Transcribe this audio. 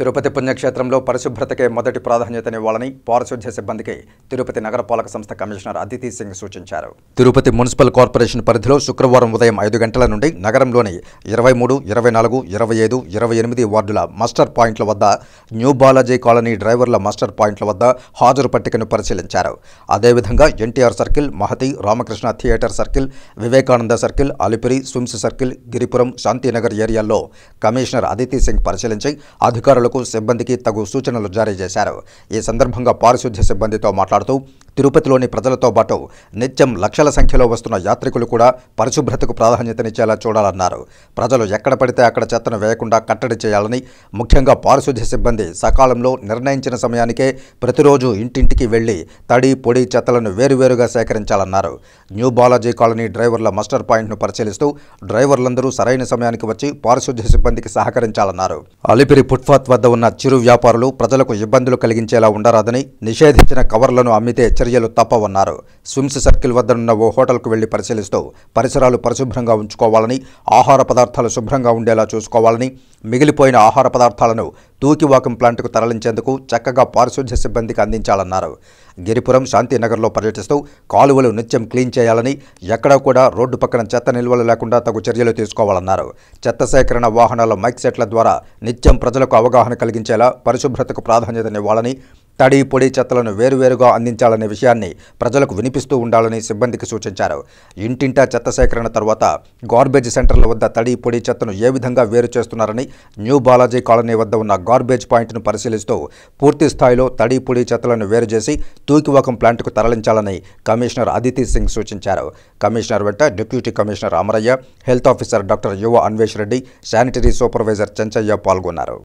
తిరుపతి పుణ్యక్షేత్రంలో పరిశుభ్రతకే మొదటి ప్రాధాన్యతనివ్వాలని పారిశుధ్య సిబ్బందికి తిరుపతి నగరపాలక సంస్థ కమిషనర్ అదితి సింగ్ సూచించారు తిరుపతి మున్సిపల్ కార్పొరేషన్ పరిధిలో శుక్రవారం ఉదయం ఐదు గంటల నుండి నగరంలోని ఇరవై మూడు ఇరవై నాలుగు ఇరవై ఐదు ఇరవై ఎనిమిది వార్డుల మస్టర్ పాయింట్ల వద్ద న్యూ బాలాజీ కాలనీ డ్రైవర్ల మస్టర్ పాయింట్ల వద్ద హాజరు పట్టికను పరిశీలించారు అదేవిధంగా NTR circle Mahati Ramakrishna theatre circle Vivekananda circle Alipiri SVIMS circle Giripuram Shantinagar ఏరియాల్లో కమిషనర్ అదితి సింగ్ పరిశీలించి అధికారులు ಸಿಬ್ಬಂದಿಗೆ ತಗು ಸೂಚನೆಗಳು ಜಾರಿ చేశాರು ಈ సందర్భంగా పారిశుద్ధ్య సిబ్బందితో మాట్లాడుతూ తిరుపతిలోని ప్రజలతో పాటు నిత్యం లక్షల సంఖ్యలో వస్తున్న యాత్రికులు కూడా పరిశుభ్రతకు ప్రాధాన్యతనిచ్చేలా చూడాలన్నారు ప్రజలు ఎక్కడ పడితే అక్కడ చెత్తను వేయకుండా కట్టడి చేయాలని ముఖ్యంగా పారిశుధ్య సిబ్బంది సకాలంలో నిర్ణయించిన సమయానికే ప్రతిరోజు ఇంటింటికి వెళ్లి తడి పొడి చెత్తలను వేరువేరుగా సేకరించాలన్నారు న్యూ బాలాజీ కాలనీ డ్రైవర్ల మస్టర్ పాయింట్ను పరిశీలిస్తూ డ్రైవర్లందరూ సరైన సమయానికి వచ్చి పారిశుధ్య సిబ్బందికి సహకరించాలన్నారు అలిపిరి ఫుట్పాత్ వద్ద ఉన్న చిరు వ్యాపారులు ప్రజలకు ఇబ్బందులు కలిగించేలా ఉండరాదని నిషేధించిన కవర్లను అమ్మితే చర్యలు తప్పవన్నారు స్విమ్స్ సర్కిల్ వద్ద ఉన్న ఓ హోటల్కు వెళ్లి పరిశీలిస్తూ పరిసరాలు పరిశుభ్రంగా ఉంచుకోవాలని ఆహార పదార్థాలు శుభ్రంగా ఉండేలా చూసుకోవాలని మిగిలిపోయిన ఆహార పదార్థాలను తూకివాకం ప్లాంట్కు తరలించేందుకు చక్కగా పారిశుధ్య సిబ్బందికి అందించాలన్నారు గిరిపురం శాంతినగర్లో పర్యటిస్తూ కాలువలు నిత్యం క్లీన్ చేయాలని ఎక్కడా కూడా రోడ్డు పక్కన చెత్త నిల్వలు లేకుండా తగు చర్యలు తీసుకోవాలన్నారు చెత్త సేకరణ వాహనాల మైక్ సెట్ల ద్వారా నిత్యం ప్రజలకు అవగాహన కలిగించేలా పరిశుభ్రతకు ప్రాధాన్యతనివ్వాలని తడి పొడి చెత్తలను వేరువేరుగా అందించాలనే విషయాన్ని ప్రజలకు వినిపిస్తూ ఉండాలని సిబ్బందికి సూచించారు ఇంటింటా చెత్త సేకరణ తర్వాత గార్బేజ్ సెంటర్ల వద్ద తడి పొడి చెత్తను ఏ విధంగా వేరు చేస్తున్నారని న్యూ బాలాజీ కాలనీ వద్ద ఉన్న గార్బేజ్ పాయింట్ను పరిశీలిస్తూ పూర్తి స్థాయిలో తడి పొడి చెత్తలను వేరు చేసి తూకివాకం ప్లాంట్కు తరలించాలని కమిషనర్ అదితి సింగ్ సూచించారు కమిషనర్ వెంట deputy commissioner Amaraiah health officer doctor Yuva Anvesh Reddy sanitary supervisor Chenchaiah పాల్గొన్నారు